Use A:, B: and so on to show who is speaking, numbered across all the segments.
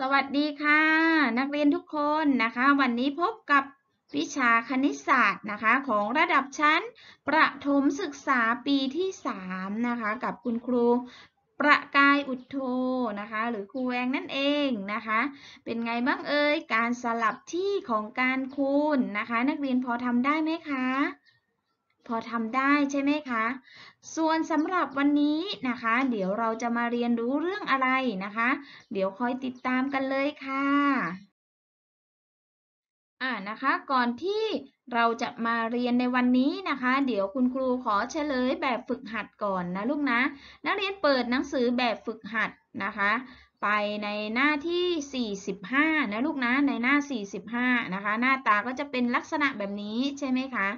A: สวัสดีค่ะ นักเรียนทุกคนนะคะ วันนี้พบกับวิชาคณิตศาสตร์นะคะของระดับชั้น ประถมศึกษาปีที่3นะคะ กับคุณครูประกายอุทโธนะคะ หรือครูแวงนั่นเองนะคะ เป็นไงบ้างเอ่ยการสลับที่ของการคูณนะคะ นักเรียนพอทำได้ไหมคะพอทำได้ใช่ไหมคะ ส่วนสำหรับวันนี้นะคะ เดี๋ยวเราจะมาเรียนรู้เรื่องอะไรนะคะ เดี๋ยวคอยติดตามกันเลยค่ะ อ่านะคะก่อนที่เราจะมาเรียนในวันนี้นะคะ เดี๋ยวคุณครูขอเฉลย แบบฝึกหัดก่อนนะลูกนะนักเรียนเปิดหนังสือแบบฝึกหัดนะคะ ไปในหน้าที่ 45 นะลูกนะในหน้า 45 นะคะหน้าตาก็จะเป็นลักษณะแบบนี้ใช่ไหมคะ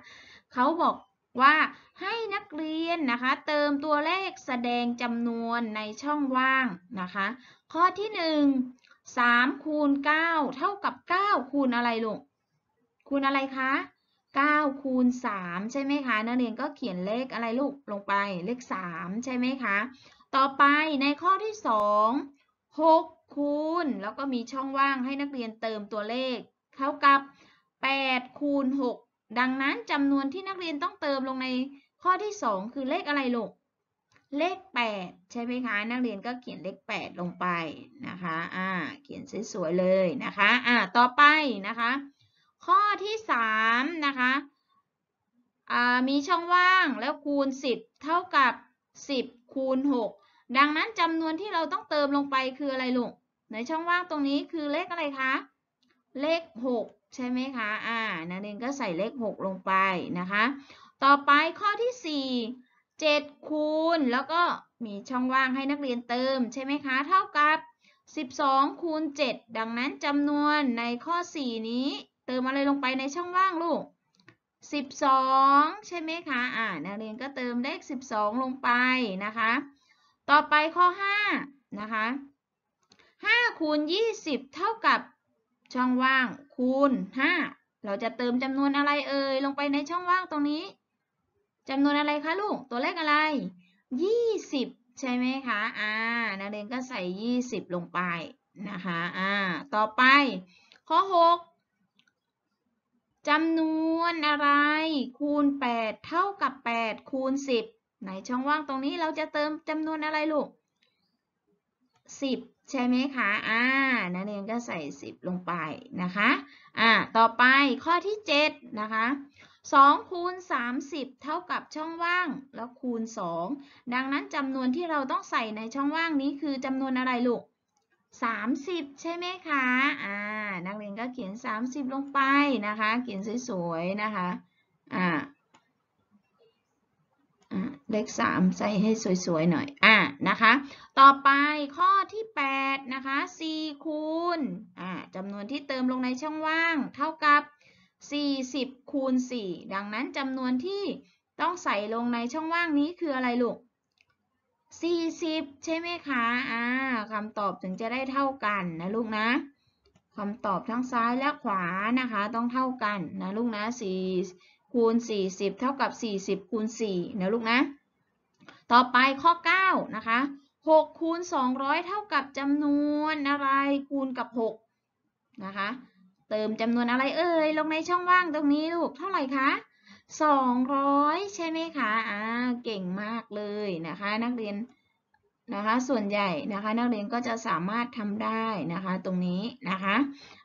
A: เขาบอกว่าให้นักเรียนนะคะเติมตัวเลขแสดงจำนวนในช่องว่างนะคะข้อที่ 1 3คูณ9เท่ากับ9คูณอะไรลูกคูณอะไรคะ9คูณ3ใช่ไหมคะนักเรียนก็เขียนเลขอะไรลูกลงไปเลข 3 ใช่ไหมคะ ต่อไปในข้อที่ 2 6คูณแล้วก็มีช่องว่างให้นักเรียนเติมตัวเลขเท่ากับ8คูณ6ดังนั้นจำนวนที่นักเรียนต้องเติมลงใน ข้อที่ 2 คือเลขอะไรลูก เลข 8 ใช่ไหมคะนักเรียนก็เขียนเลข 8 ลงไปนะคะอ่าเขียนสวยๆเลยนะคะอ่าต่อไปนะคะข้อที่3นะคะอ่ามีช่องว่างแล้วคูณ 10 เท่ากับ 10คูณ6ดังนั้นจำนวนที่เราต้องเติมลงไปคืออะไรลูกในช่องว่างตรงนี้คือเลขอะไรคะเลข6ใช่ไหมคะ อ่านักเรียนก็ใส่เลข6ลงไปนะคะ ต่อไปข้อที่ 4 7 คูณ แล้วก็มีช่องว่างให้นักเรียนเติมใช่ไหมคะ เท่ากับ 12 คูณ 7 ดังนั้นจำนวนในข้อ 4 นี้เติมอะไรลงไปในช่องว่างลูก 12 ใช่ไหมคะ อ่านักเรียนก็เติมเลข12 ลงไปนะคะ ต่อไปข้อ 5 นะคะ5คูณ 20 เท่ากับช่องว่าง คูณ5เราจะเติมจำนวนอะไรเอ่ยลงไปในช่องว่างตรงนี้จำนวนอะไรคะลูกตัวเลขอะไร20ใช่ไหมคะอ่านักเรียนก็ใส่ 20 ลงไปนะคะอ่าต่อไป ข้อ6จำนวนอะไร คูณ8เท่ากับ8คูณ10ในช่องว่างตรงนี้เราจะเติมจำนวนอะไรลูก10ใช่ไหมคะ อ่านักเรียนก็ใส่ 10 ลงไปนะคะ อ่า ต่อไปข้อที่7นะคะ2คูณ 30 เท่ากับช่องว่าง แล้วคูณ 2 ดังนั้นจำนวนที่เราต้องใส่ในช่องว่างนี้คือจำนวนอะไรลูก 30 ใช่ไหมคะ อ่านักเรียนก็เขียน 30 ลงไปนะคะ เขียนสวยๆนะคะ อ่าเลข3ใส่ให้สวยๆหน่อย อ่า นะคะ ต่อไปข้อที่8นะคะ4คูณอ่าจำนวนที่เติมลงในช่องว่างเท่ากับ 40คูณ4ดังนั้นจำนวนที่ต้องใส่ลงในช่องว่างนี้คืออะไรลูก 40 ใช่ไหมคะ อ่า คำตอบถึงจะได้เท่ากัน นะลูกนะ คำตอบทั้งซ้ายและขวานะคะ ต้องเท่ากันนะลูกนะ4คูณ40 เท่ากับ 40คูณ4นะลูกนะต่อไปข้อ 9 นะคะ6คูณ 200 เท่ากับจำนวนอะไร คูณกับ 6 นะคะ เติมจำนวนอะไรเอ่ยลงในช่องว่างตรงนี้ลูก เท่าไหร่คะ 200 ใช่ไหมคะอ่าเก่งมากเลยนะคะนักเรียนนะคะ ส่วนใหญ่นะคะ นักเรียนก็จะสามารถทำได้นะคะ ตรงนี้นะคะ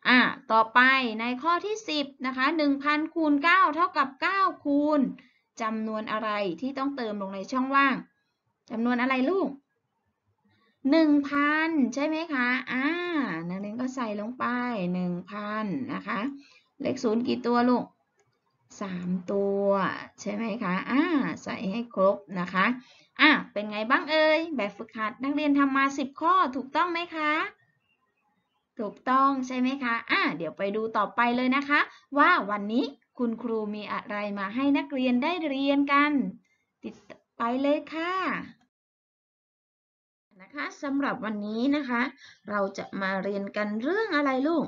A: อ่าต่อไปในข้อที่ 10 นะคะ 1,000 คูณ 9 เท่ากับ 9 คูณจำนวนอะไรที่ต้องเติมลงในช่องว่าง จำนวนอะไรลูกหนึ่งพันใช่ไหมคะอ่านักเรียนก็ใส่ลงไปหนึ่งพันนะคะเลขศูนย์กี่ตัวลูกสามตัวใช่ไหมคะอ่าใส่ให้ครบนะคะอ่ะเป็นไงบ้างเอ่ยแบบฝึกหัดนักเรียนทำมาสิบข้อถูกต้องไหมคะถูกต้องใช่ไหมคะอ่ะเดี๋ยวไปดูต่อไปเลยนะคะว่าวันนี้คุณครูมีอะไรมาให้นักเรียนได้เรียนกัน ติดไปเลยค่ะนะคะสำหรับวันนี้นะคะ เราจะมาเรียนกันเรื่องอะไรลูก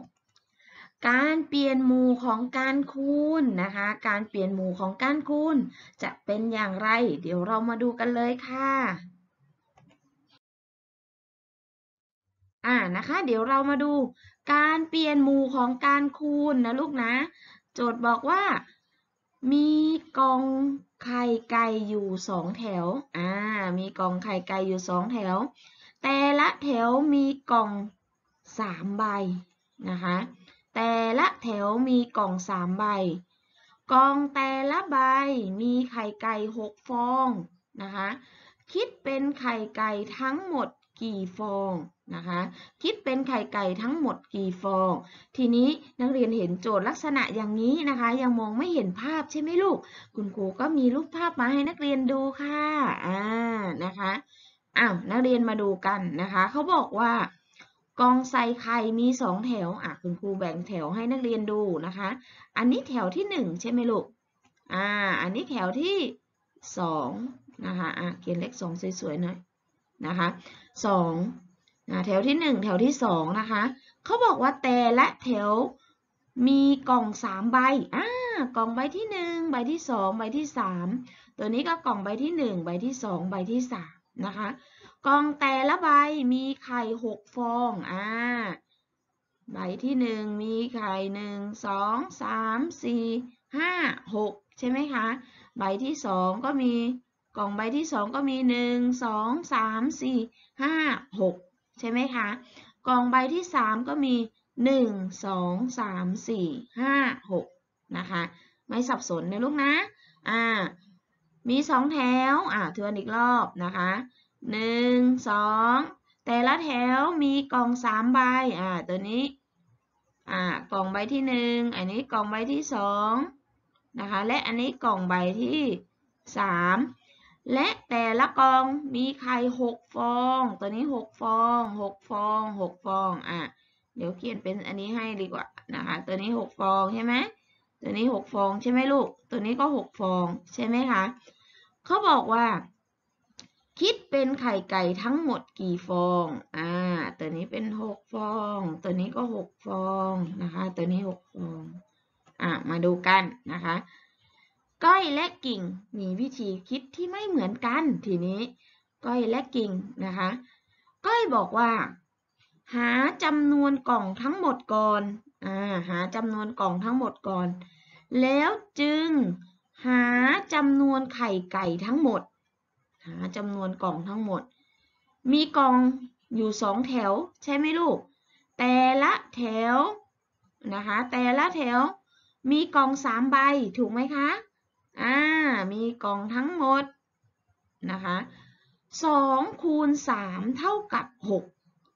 A: การเปลี่ยนหมู่ของการคูณนะคะ การเปลี่ยนหมู่ของการคูณจะเป็นอย่างไร เดี๋ยวเรามาดูกันเลยค่ะ อ่านะคะ เดี๋ยวเรามาดู การเปลี่ยนหมู่ของการคูณนะลูกนะโจทย์บอกว่ามีกองไข่ไก่อยู่สองแถว อ่า มีกองไข่ไก่อยู่สองแถว แต่ละแถวมีกล่องสามใบนะคะ แต่ละแถวมีกล่องสามใบกองแต่ละใบมีไข่ไก่หกฟองนะคะ คิดเป็นไข่ไก่ทั้งหมดกี่ฟองนะคะคิดเป็นไข่ไก่ทั้งหมดกี่ฟอง ทีนี้นักเรียนเห็นโจทย์ลักษณะอย่างนี้นะคะ ยังมองไม่เห็นภาพใช่ไหมลูก คุณครูก็มีรูปภาพมาให้นักเรียนดูค่ะอ่านะคะ อ้าว นักเรียนมาดูกันนะคะ เขาบอกว่า กองใส่ไข่มีสองแถวอ่ะคุณครูแบ่งแถวให้นักเรียนดูนะคะ อันนี้แถวที่หนึ่งใช่ไหมลูกอ่าอันนี้แถวที่สองนะคะอ่ะเขียนเลขสองสวยๆหน่อยนะคะสองนะแถวที่หนึ่งแถวที่สองนะคะเขาบอกว่า แต่และแถว มีกล่องสามใบอ่ากล่องใบที่หนึ่งใบที่สองใบที่สามตัวนี้ก็กล่องใบที่หนึ่งใบที่สองใบที่สามนะคะ กล่องแต่ละใบมีไข่หกฟอง อ่า ใบที่หนึ่งมีไข่หนึ่งสองสามสี่ห้าหกใช่ไหมคะ ใบที่สองก็มีกล่องใบที่2ก็มี 1 2 3 4 5 6ใช่ไหมคะกล่องใบที่3ก็มี1 2 3 4 5 6นะคะไม่สับสนนะลูกนะอ่ามี2แถวอ่าทวนอีกรอบนะคะ1 2แต่ละแถวมีกล่อง 3 ใบอ่าตัวนี้อ่ากล่องใบที่1อันนี้กล่องใบที่2นะคะและอันนี้กล่องใบที่3และแต่ละกองมีไข่หกฟอง ตัวนี้หกฟอง หกฟอง หกฟอง อ่ะ เดี๋ยวเขียนเป็นอันนี้ให้ดีกว่านะคะ ตัวนี้หกฟองใช่ไหม ตัวนี้หกฟองใช่ไหมลูก ตัวนี้ก็หกฟองใช่ไหมคะเขาบอกว่า คิดเป็นไข่ไก่ทั้งหมดกี่ฟอง อ่า ตัวนี้เป็นหกฟอง ตัวนี้ก็หกฟองนะคะ ตัวนี้หกฟอง อ่ะ มาดูกันนะคะก้อยและกิ่งมีวิธีคิดที่ไม่เหมือนกันทีนี้ก้อยและกิ่งนะคะก้อยบอกว่า หาจำนวนกล่องทั้งหมดก่อนอ่าหาจำนวนกล่องทั้งหมดก่อน แล้วจึงหาจำนวนไข่ไก่ทั้งหมด หาจำนวนกล่องทั้งหมด มีกล่องอยู่สองแถวใช่ไหมลูกแต่ละแถวนะคะแต่ละแถวมีกล่องสามใบถูกไหมคะอ่า มีกล่องทั้งหมดนะคะสองคูณสามเท่ากับหก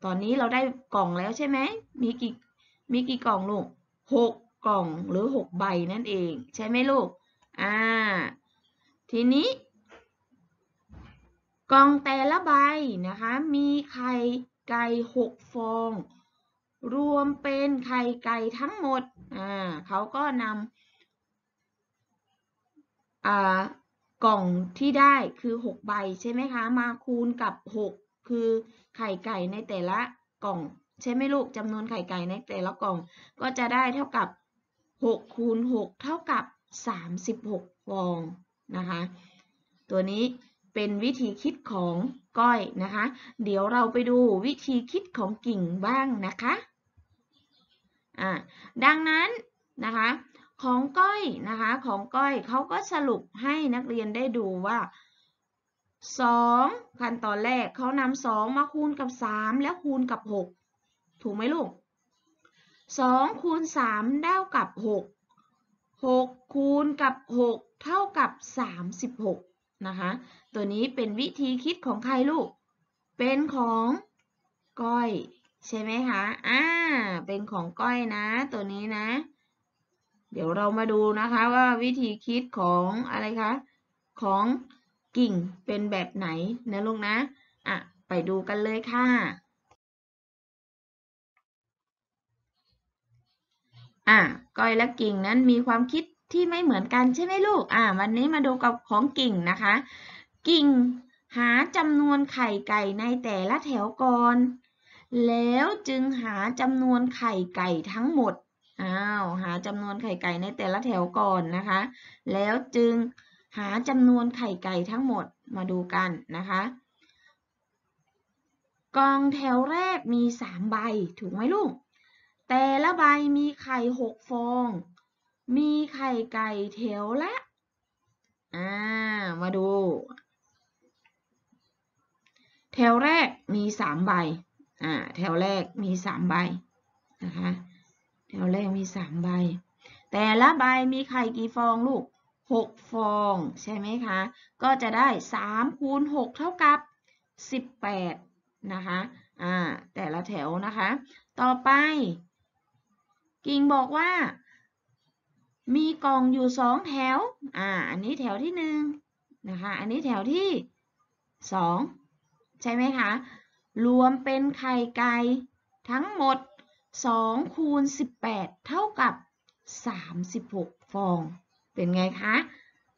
A: ตอนนี้เราได้กล่องแล้วใช่ไหม มีกี่ มีกี่กล่องลูกหกกล่องหรือหกใบนั่นเองใช่ไหมลูก อ่า ทีนี้กล่องแต่ละใบนะคะ มีไข่ไก่หกฟอง รวมเป็นไข่ไก่ทั้งหมด อ่าเขาก็นำกล่องที่ได้คือ 6 ใบใช่ไหมคะ มาคูณกับ 6 คือไข่ไก่ในแต่ละกล่องใช่ไหมลูกจำนวนไข่ไก่ในแต่ละกล่อง ก็จะได้เท่ากับ 6 คูณ 6 เท่ากับ 36 ฟองนะคะ ตัวนี้เป็นวิธีคิดของก้อยนะคะ เดี๋ยวเราไปดูวิธีคิดของกิ่งบ้างนะคะ อ่า ดังนั้นนะคะของก้อยนะคะของก้อยเขาก็สรุปให้นักเรียนได้ดูว่า2ขั้นตอนแรกเขานำสองมาคูณกับ 3 แล้วคูณกับ 6 ถูกไหมลูก 2 คูณ3ได้กับ 6 6 คูณกับ 6 เท่ากับ 36นะคะตัวนี้เป็นวิธีคิดของใครลูก เป็นของก้อย ใช่ไหมคะอ่าเป็นของก้อยนะตัวนี้นะเดี๋ยวเรามาดูนะคะว่าวิธีคิดของอะไรคะของกิ่งเป็นแบบไหนนะลูกนะอ่ะไปดูกันเลยค่ะอ่ะก้อยและกิ่งนั้นมีความคิดที่ไม่เหมือนกันใช่ไหมลูกอ่ะวันนี้มาดูกับของกิ่งนะคะ กิ่งหาจำนวนไข่ไก่ในแต่ละแถวก่อนแล้วจึงหาจำนวนไข่ไก่ทั้งหมดอ้าวหาจำนวนไข่ไก่ในแต่ละแถวก่อนนะคะ แล้วจึงหาจำนวนไข่ไก่ทั้งหมดมาดูกันนะคะ กองแถวแรกมี 3ใบถูกไหมลูกแต่ละใบมีไข่6ฟอง มีไข่ไก่แถวละอ่ามาดู แถวแรกมี 3ใบอ่าแถวแรกมี3ใบนะคะแถวแรกมีสามใบ แต่ละใบมีไข่กี่ฟองลูกหกฟองใช่ไหมคะ ก็จะได้สามคูณหกเท่ากับสิบแปดนะคะอ่าแต่ละแถวนะคะ ต่อไปกิ่งบอกว่า มีกล่องอยู่สองแถวอ่าอันนี้แถวที่หนึ่งนะคะ อันนี้แถวที่สองใช่ไหมคะ รวมเป็นไข่ไก่ทั้งหมด2คูณ 18 เท่ากับ 36 ฟองเป็นไงคะ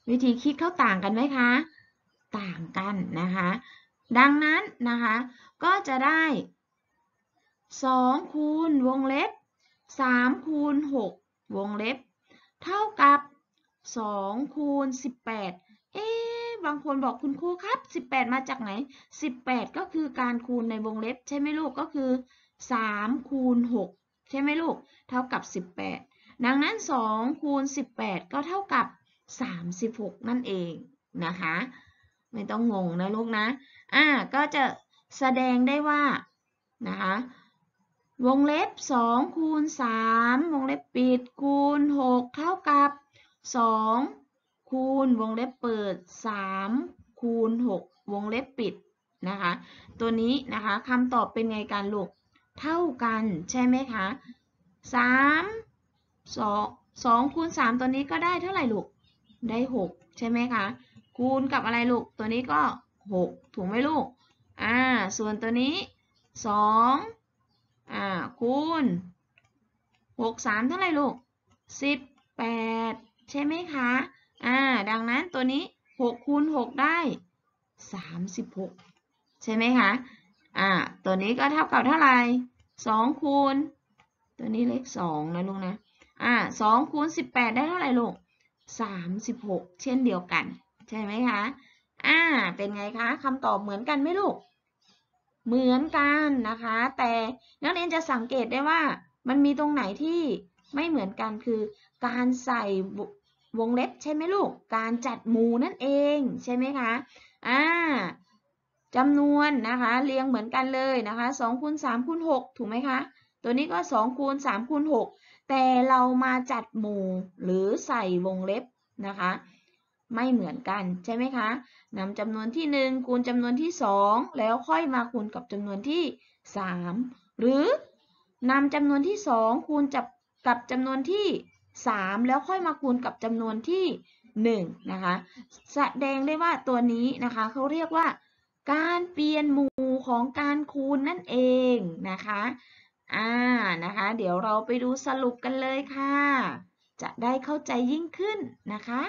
A: วิธีคิดเข้าต่างกันไหมคะ ต่างกันนะคะดังนั้นนะคะก็จะได้ 2 คูณวงเล็บ3คูณ6วงเล็บ เท่ากับ2คูณ18เอ๊บางคนบอกคุณครูครับ 18 มาจากไหน 18 ก็คือการคูณในวงเล็บใช่ไหมลูกก็คือ3คูณ6ใช่ไหมลูกเท่ากับ 18 ดังนั้น2คูณ18 ก็เท่ากับ 36 นั่นเองนะคะไม่ต้องงงนะลูกนะอ่าก็จะแสดงได้ว่านะคะวงเล็บ2คูณ3วงเล็บปิดคูณ6 เท่ากับ 2คูณวงเล็บเปิด3คูณ6วงเล็บปิดนะคะตัวนี้นะคะคำตอบเป็นไงการลูกเท่ากันใช่ไหมคะสามสองสองคูณสามตัวนี้ก็ได้เท่าไหร่ลูก ได้หกใช่ไหมคะ คูณกับอะไรลูกตัวนี้ก็หกถูกไหมลูก อ่าส่วนตัวนี้สองอ่าคูณหกสามเท่าไหร่ลูกสิบแปดใช่ไหมคะ อ่าดังนั้นตัวนี้หกคูณหกได้สามสิบหกใช่ไหมคะ่าตัวนี้ก็เท่ากับเท่าไหร่สองคูณ ตัวนี้เลขสองนะลูกนะ อ่าสองคูณสิบแปดได้เท่าไหร่ลูกสามสิบหกเช่นเดียวกันใช่ไหมคะ อ่า เป็นไงคะคำตอบเหมือนกันไหมลูก เหมือนกันนะคะ แต่นักเรียนจะสังเกตได้ว่า มันมีตรงไหนที่ไม่เหมือนกันคือ การใส่วงเล็บใช่ไหมลูก การจัดหมู่นั่นเองใช่ไหมคะ อ่าจำนวนนะคะเรียงเหมือนกันเลยนะคะ2คูณ3คูณ6ถูกไหมคะตัวนี้ก็2คูณ3คูณ6แต่เรามาจัดหมู่หรือใส่วงเล็บนะคะไม่เหมือนกันใช่ไหมคะนำจำนวนที่ 1 คูณจำนวนที่ 2 แล้วค่อยมาคูณกับจำนวนที่ 3 หรือนำจำนวนที่ 2 คูณจับกับจำนวนที่ 3 แล้วค่อยมาคูณกับจำนวนที่1นะคะแสดงได้ว่าตัวนี้นะคะเขาเรียกว่าการเปลี่ยนหมู่ของการคูณนั่นเองนะคะ อ่านะคะ เดี๋ยวเราไปดูสรุปกันเลยค่ะ จะได้เข้าใจยิ่งขึ้นนะคะ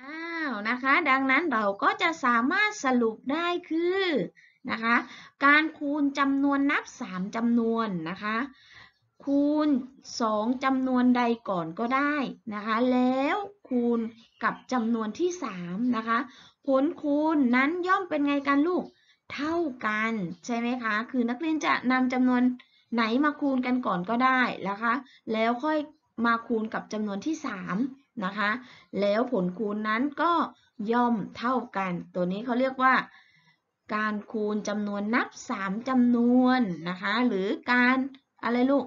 A: อ้าวนะคะ ดังนั้นเราก็จะสามารถสรุปได้คือนะคะการคูณจำนวนนับ3จำนวนนะคะคูณ 2จำนวนใดก่อนก็ได้นะคะแล้วคูณกับจำนวนที่3นะคะผลคูณนั้นย่อมเป็นไงกันลูกเท่ากัน ใช่ไหมคะ คือนักเรียนจะนำจำนวนไหนมาคูณกันก่อนก็ได้นะคะแล้วค่อยมาคูณกับจำนวนที่3นะคะแล้วผลคูณนั้นก็ย่อมเท่ากัน ตัวนี้เขาเรียกว่าการคูณจำนวนนับ 3 จำนวนนะคะหรือการอะไรลูก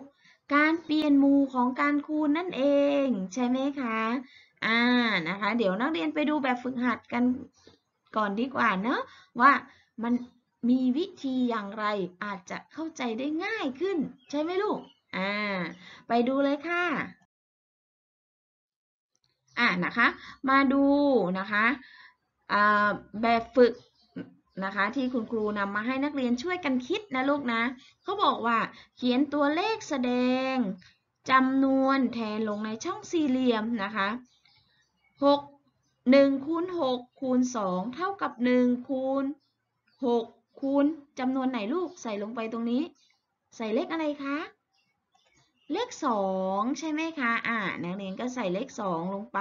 A: การเปลี่ยนหมู่ของการคูณนั่นเองใช่ไหมคะ อ่านะคะ เดี๋ยวนักเรียนไปดูแบบฝึกหัดกันก่อนดีกว่าเนอะว่ามันมีวิธีอย่างไรอาจจะเข้าใจได้ง่ายขึ้นใช่ไหมลูก อ่าไปดูเลยค่ะ อ่านะคะ มาดูนะคะแบบฝึกนะคะที่คุณครูนำมาให้นักเรียนช่วยกันคิดนะลูกนะ เขาบอกว่าเขียนตัวเลขแสดงจำนวนแทนลงในช่องสี่เหลี่ยมนะคะ 6 1คูณ6คูณ2 เท่ากับ 1คูณ6คูณจำนวนไหนลูกใส่ลงไปตรงนี้ ใส่เลขอะไรคะเลข 2 ใช่ไหมคะ อ่านักเรียนก็ใส่เลข 2 ลงไป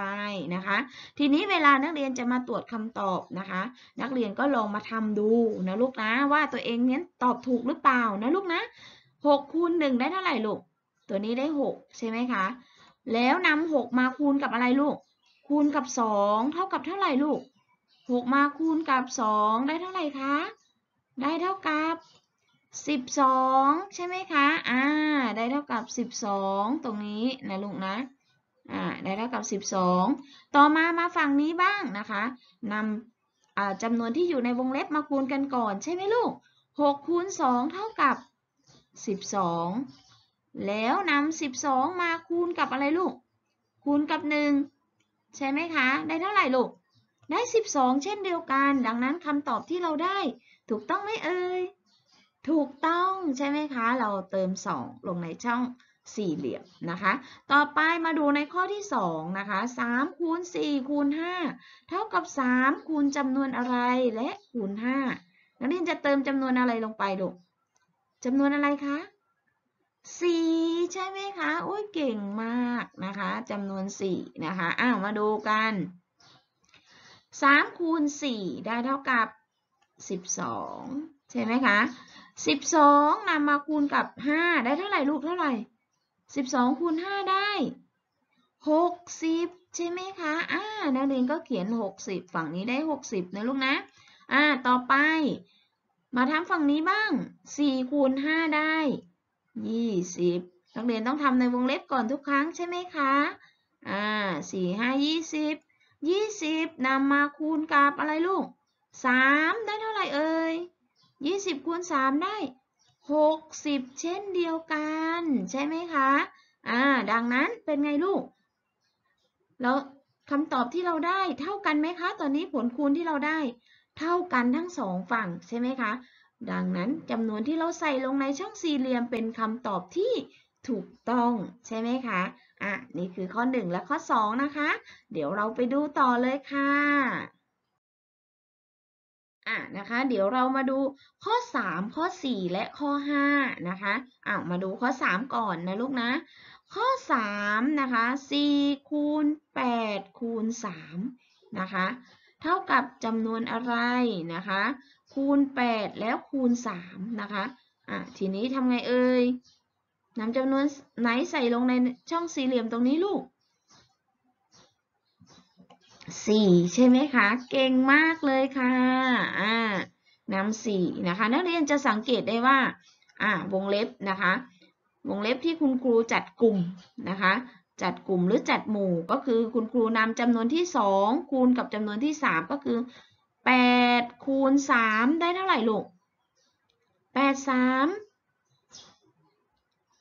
A: นะคะ ทีนี้เวลานักเรียนจะมาตรวจคำตอบนะคะ นักเรียนก็ลองมาทำดูนะ ลูกนะว่าตัวเองเนี้ยตอบถูกหรือเปล่านะ ลูกนะ6คูณ1ได้เท่าไหร่ลูก ตัวนี้ได้ 6 ใช่ไหมคะ แล้วนำ6มาคูณกับอะไรลูก คูณกับ 2 เท่ากับเท่าไหร่ลูก 6 มาคูณกับ 2 ได้เท่าไหร่คะ ได้เท่ากับ12 ใช่ไหมคะ อ่า ได้เท่ากับ 12 ตรงนี้นะลูกนะอ่าได้เท่ากับ 12 ต่อมามาฝั่งนี้บ้างนะคะนำจำนวนที่อยู่ในวงเล็บมาคูณกันก่อน ใช่ไหมลูก6คูณ2เท่ากับ12 แล้วนำ12 มาคูณกับอะไรลูก คูณกับ 1ใช่ไหมคะ ได้เท่าไหร่ลูก ได้ 12 เช่นเดียวกัน ดังนั้นคำตอบที่เราได้ ถูกต้องไหมเอ่ยถูกต้องใช่ไหมคะ เราเติม 2 ลงในช่องสี่ เหลี่ยมนะคะ ต่อไปมาดูในข้อที่2นะคะ3คูณ4คูณ5เท่ากับ3คูณจำนวนอะไรและคูณ5นักเรียนจะเติมจำนวนอะไรลงไปลูกจำนวนอะไรคะ4ใช่ไหมคะโอ้ยเก่งมากนะคะจำนวน4นะคะ อ้าวมาดูกัน3คูณ4ได้เท่ากับ 12 ใช่ไหมคะสิบสองนำมาคูณกับห้าได้เท่าไหร่ลูกเท่าไหร่สิบสองคูณห้าได้หกสิบใช่ไหมคะอ่านักเรียนก็เขียนหกสิบฝั่งนี้ได้หกสิบนะลูกนะ อ่า ต่อไป มาทำฝั่งนี้บ้างสี่คูณห้าได้ยี่สิบนักเรียนต้องทำในวงเล็บก่อนทุกครั้งใช่ไหมคะ อ่าสี่ห้ายี่สิบยี่สิบนำมาคูณกับอะไรลูก สามได้เท่าไหร่ เอ่ย20คูณ3ได้ 60 เช่นเดียวกัน ใช่ไหมคะอ่าดังนั้นเป็นไงลูกแล้วคำตอบที่เราได้เท่ากันไหมคะตอนนี้ผลคูณที่เราได้เท่ากันทั้งสองฝั่งใช่ไหมคะดังนั้นจำนวนที่เราใส่ลงในช่องสี่เหลี่ยม เป็นคำตอบที่ถูกต้องใช่ไหมคะอ่ะนี่คือข้อ 1 และข้อ2นะคะเดี๋ยวเราไปดูต่อเลยค่ะอ่ะนะคะเดี๋ยวเรามาดูข้อ 3 ข้อ 4 และข้อ5นะคะอ้าวมาดูข้อ 3 ก่อนนะลูกนะ ข้อ 3 นะคะ4คูณ 8 คูณ3นะคะ เท่ากับจำนวนอะไรนะคะคูณ 8 แล้วคูณ 3 นะคะอ่ะทีนี้ทำไงเอ่ยนำจำนวนไหนใส่ลงในช่องสี่เหลี่ยมตรงนี้ลูกสี่ใช่ไหมคะ เก่งมากเลยค่ะ่ะน้ำสี่นะคะ นักเรียนจะสังเกตได้ว่าอ่าวงเล็บนะคะ วงเล็บที่คุณครูจัดกลุ่มนะคะ จัดกลุ่มหรือจัดหมู่ก็คือคุณครูนำจำนวนที่สองคูณกับจำนวนที่สามก็คือแปดคูณสามได้เท่าไหร่ลูกแปดสาม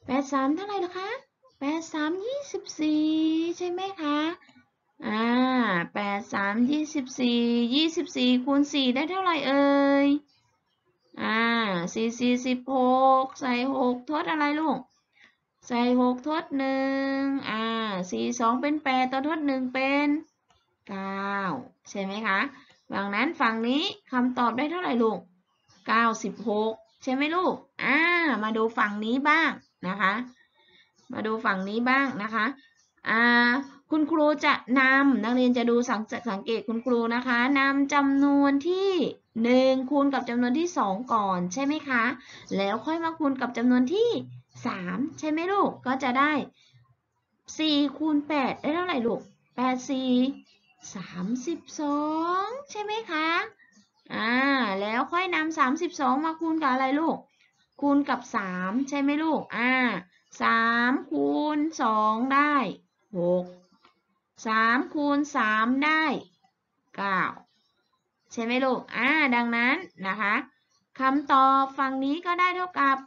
A: แปดสามเท่าไหร่ล่ะคะแปดสามยี่สิบสี่ใช่ไหมคะอ่าแปดสามยี่สิบสี่ ยี่สิบสี่คูณสี่ได้เท่าไหร่เอ่ย อ่าสี่สี่สิบหก ใส่หกทดอะไรลูก ใส่หกทดหนึ่งอ่าสี่สองเป็นแปดตัวทดหนึ่งเป็นเก้าใช่ไหมคะดังนั้นฝั่งนี้คำตอบได้เท่าไหร่ลูกเก้าสิบหกใช่ไหมลูก อ่า มาดูฝั่งนี้บ้างนะคะ มาดูฝั่งนี้บ้างนะคะ อ่าคุณครูจะนำนักเรียนจะดูสังสงเกตคุณครูนะคะนำจำนวนที่ 1 คูณกับจำนวนที่ 2 ก่อนใช่ไหมคะแล้วค่อยมาคูณกับจำนวนที่ 3ใช่ไหมลูกก็จะได้ 4คูณ8ได้เท่าไหร่ลูก8 4 32ใช่ไหมคะอ่าแล้วค่อยนำ32 มาคูณกับอะไรลูกคูณกับ 3 ใช่ไหมลูกอ่า3คูณ2ได้ 6 3คูณ 3 ได้ 9 ใช่ไหมลูก อ่าดังนั้นนะคะคำตอบฝั่งนี้ก็ได้เท่ากับ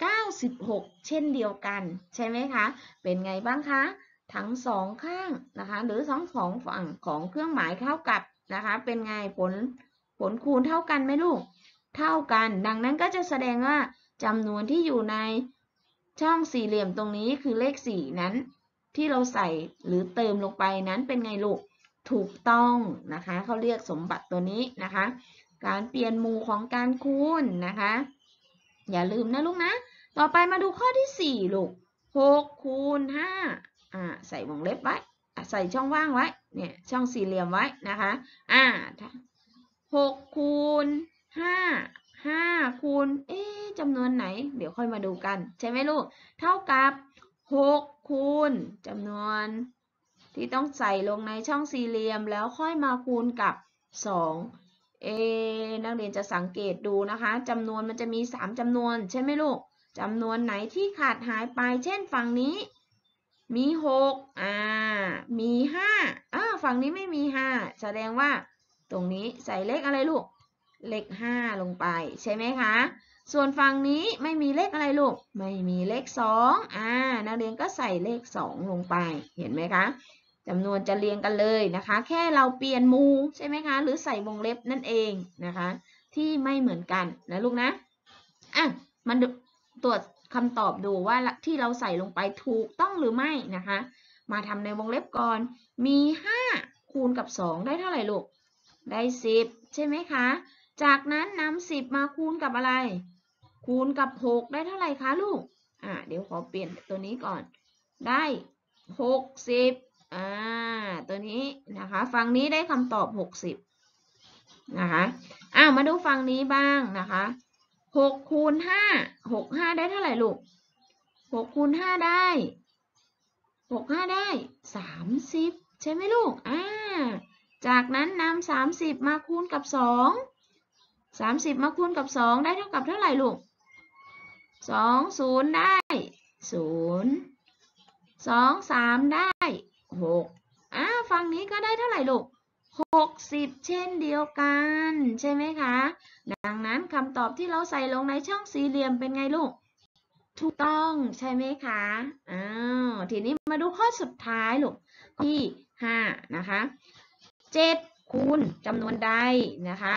A: 96 เช่นเดียวกันใช่ไหมคะเป็นไงบ้างคะ ทั้งสองข้างนะคะหรือทั้งสองฝั่งของเครื่องหมายเท่ากับนะคะเป็นไงผลผลคูณเท่ากันไหมลูกเท่ากัน ดังนั้นก็จะแสดงว่าจำนวนที่อยู่ในช่องสี่เหลี่ยมตรงนี้คือเลข 4 นั้นที่เราใส่หรือเติมลงไปนั้นเป็นไงลูกถูกต้องนะคะเขาเรียกสมบัติตัวนี้นะคะการเปลี่ยนหมู่ของการคูณนะคะอย่าลืมนะลูกนะ ต่อไปมาดูข้อที่4ลูก6คูณ5อ่าใส่วงเล็บไว้ใส่ช่องว่างไว้เนี่ยช่องสี่เหลี่ยมไว้นะคะอ่าหกคูณห้าห้าคูณเอ๊จำนวนไหน เดี๋ยวค่อยมาดูกันใช่ไหมลูกเท่ากับ6คูณจำนวน ที่ต้องใส่ลงในช่องสี่เหลี่ยมแล้วค่อยมาคูณกับ2เอนักเรียนจะสังเกตดูนะคะ จำนวนมันจะมี 3จำนวน ใช่ไหมลูก จำนวนไหนที่ขาดหายไป เช่นฝั่งนี้ มี 6 อ่า มี 5อ่า ฝั่งนี้ไม่มี 5 แสดงว่า ตรงนี้ใส่เลขอะไรลูก เลข5ลงไป ใช่ไหมคะส่วนฝั่งนี้ไม่มีเลขอะไรลูก ไม่มีเลขสองอ่านักเรียนก็ใส่เลขสองลงไป เห็นไหมคะ จำนวนจะเรียงกันเลยนะคะ แค่เราเปลี่ยนมูใช่ไหมคะ หรือใส่วงเล็บนั่นเองนะคะ ที่ไม่เหมือนกันนะลูกนะ อ่ะมันตรวจคำตอบดูว่าที่เราใส่ลงไปถูกต้องหรือไม่นะคะ มาทำในวงเล็บก่อน มี 5 คูณกับ 2 ได้เท่าไหร่ลูก ได้10ใช่ไหมคะ จากนั้นนำ10มาคูณกับอะไรคูณกับ 6 ได้เท่าไหร่คะลูก อ่า เดี๋ยวขอเปลี่ยนตัวนี้ก่อน ได้ 60อ่า ตัวนี้นะคะ ฝั่งนี้ได้คำตอบ 60 นะคะ อ้าว มาดูฝั่งนี้บ้างนะคะ6คูณ5 6 5ได้เท่าไหร่ลูก6คูณ5ได้6 5ได้30ใช่ไหมลูก อ่า จากนั้นนำ30มาคูณกับ 2 30 มาคูณกับ 2 ได้เท่ากับเท่าไหร่ลูกสองศูนย์ได้ศูนย์สองสามได้หกอ่าฝั่งนี้ก็ได้เท่าไหร่ลูกหกสิบเช่นเดียวกันใช่ไหมคะ ดังนั้นคำตอบที่เราใส่ลงในช่องสี่เหลี่ยมเป็นไงลูกถูกต้องใช่ไหมคะอ้าวทีนี้มาดูข้อสุดท้ายลูกที่ห้านะคะเจ็ดคูณจำนวนใดนะคะ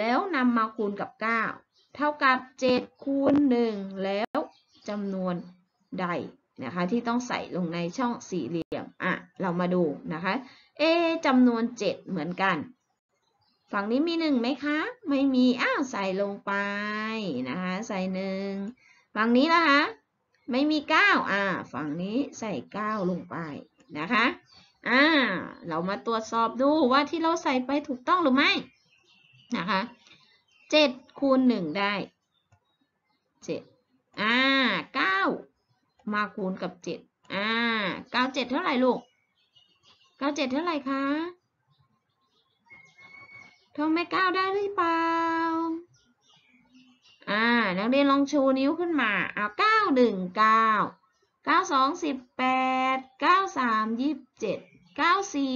A: แล้วนำมาคูณกับเก้าเท่ากับ7คูณ1แล้วจำนวนใดนะคะ ที่ต้องใส่ลงในช่องสี่เหลี่ยมอ่ะเรามาดูนะคะเอจำนวน 7 เหมือนกัน ฝั่งนี้มี1ไหมคะ ไม่มีอ้าวใส่ลงไปนะคะ ใส่1ฝั่งนี้นะคะ ไม่มี9อ่า ฝั่งนี้ใส่ 9 ลงไปนะคะ อ่า เรามาตรวจสอบดูว่าที่เราใส่ไปถูกต้องหรือไม่ นะคะเจ็ดคูณหนึ่งได้เจ็ดอ่าเก้ามาคูณกับเจ็ดอ่าเก้าเจ็ดเท่าไหร่ลูกเก้าเจ็ดเท่าไหร่คะ ทำไมเก้าได้หรือเปล่า อ่า นักเรียนลองชูนิ้วขึ้นมา เอาเก้าหนึ่งเก้าเก้าสองสิบแปดเก้าสามยี่สิบเจ็ดเก้าสี่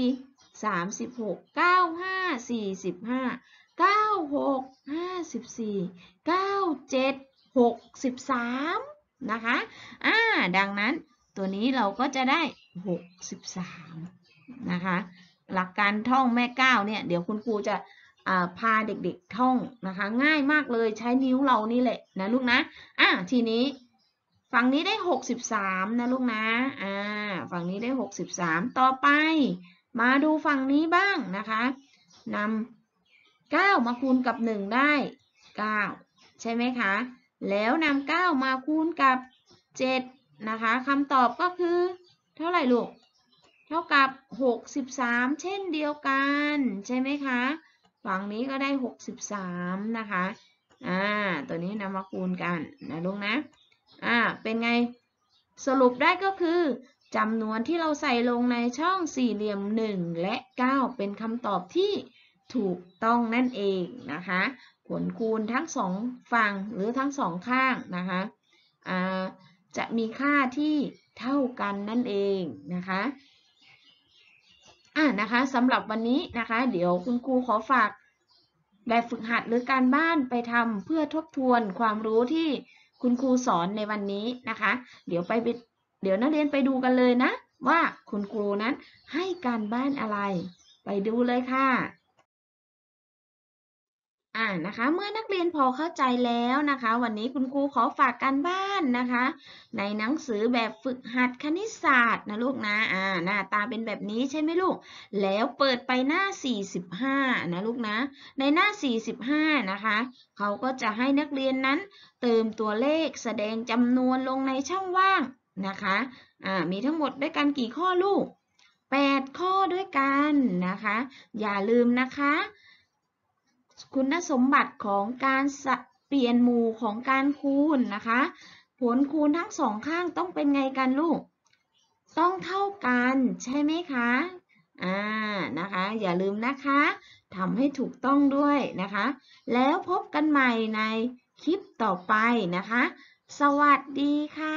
A: สามสิบหกเก้าห้าสี่สิบห้าเก้าหกห้าสิบสี่เก้าเจ็ดหกสิบสามนะคะอ่าดังนั้นตัวนี้เราก็จะได้หกสิบสามนะคะหลักการท่องแม่ก้าเนี่ย เดี๋ยวคุณครูจะพาเด็กๆท่องนะคะ ง่ายมากเลยใช้นิ้วเรานี่แหละนะลูกนะอ่าทีนี้ฝั่งนี้ได้63นะลูกนะอ่าฝั่งนี้ได้ 63 ต่อไป มาดูฝั่งนี้บ้างนะคะนำ9 มาคูณกับ 1 ได้ 9 ใช่ไหมคะ แล้วนำ9มาคูณกับ 7 นะคะคำตอบก็คือ เท่าไหร่ลูก เท่ากับ 63 เช่นเดียวกัน ใช่ไหมคะ ฝั่งนี้ก็ได้ 63 นะคะอ่าตัวนี้นำมาคูณกัน นะลูกนะอ่าเป็นไง สรุปได้ก็คือจำนวนที่เราใส่ลงในช่องสี่เหลี่ยม 1 และ 9 เป็นคำตอบที่ถูกต้องนั่นเองนะคะ ผลคูณทั้งสองฝั่งหรือทั้งสองข้างนะคะจะมีค่าที่เท่ากันนั่นเองนะคะอ่ะนะคะสำหรับวันนี้นะคะเดี๋ยวคุณครูขอฝาก แบบฝึกหัดหรือการบ้านไปทำเพื่อทบทวนความรู้ที่คุณครูสอนในวันนี้นะคะเดี๋ยวไปเดี๋ยวนักเรียนไปดูกันเลยนะ ว่าคุณครูนั้นให้การบ้านอะไร ไปดูเลยค่ะอ่านะคะเมื่อนักเรียนพอเข้าใจแล้วนะคะ วันนี้คุณครูขอฝากการบ้านนะคะ ในหนังสือแบบฝึกหัดคณิตศาสตร์นะลูกนะอ่าหน้าตาเป็นแบบนี้ใช่ไหมลูก แล้วเปิดไปหน้า 45นะลูกนะ ในหน้า 45 นะคะเขาก็จะให้นักเรียนนั้น เติมตัวเลขแสดงจำนวนลงในช่องว่างนะคะอ่ามีทั้งหมดด้วยกันกี่ข้อลูก 8 ข้อด้วยกันนะคะอย่าลืมนะคะคุณสมบัติของการเปลี่ยนหมู่ของการคูณนะคะ ผลคูณทั้งสองข้างต้องเป็นไงกันลูก ต้องเท่ากันใช่ไหมคะ อ่า นะคะอย่าลืมนะคะ ทำให้ถูกต้องด้วยนะคะ แล้วพบกันใหม่ในคลิปต่อไปนะคะ สวัสดีค่ะ